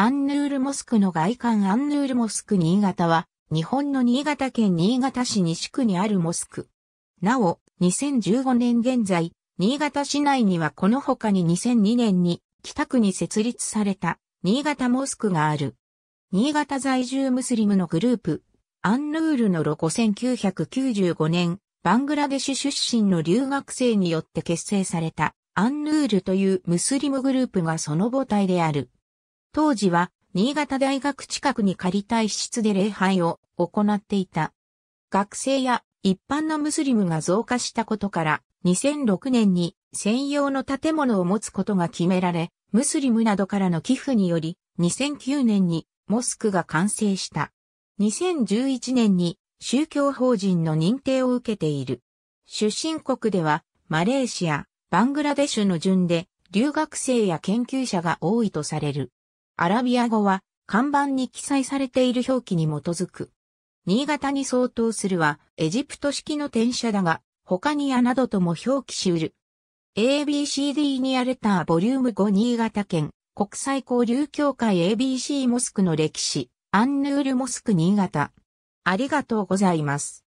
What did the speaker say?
アンヌールモスクの外観アンヌールモスク新潟は、日本の新潟県新潟市西区にあるモスク。なお、2015年現在、新潟市内にはこの他に2002年に北区に設立された新潟モスクがある。新潟在住ムスリムのグループ、アンヌールのロゴ1995年、バングラデシュ出身の留学生によって結成されたアンヌールというムスリムグループがその母体である。当時は新潟大学近くに借りた一室で礼拝を行っていた。学生や一般のムスリムが増加したことから2006年に専用の建物を持つことが決められ、ムスリムなどからの寄付により2009年にモスクが完成した。2011年に宗教法人の認定を受けている。出身国ではマレーシア、バングラデシュの順で留学生や研究者が多いとされる。アラビア語は、看板に記載されている表記に基づく。新潟に相当するは、エジプト式の転写だが、他にやなどとも表記しうる。ABCD にアレターボリューム5新潟県、国際交流協会 ABC モスクの歴史、アンヌールモスク新潟。ありがとうございます。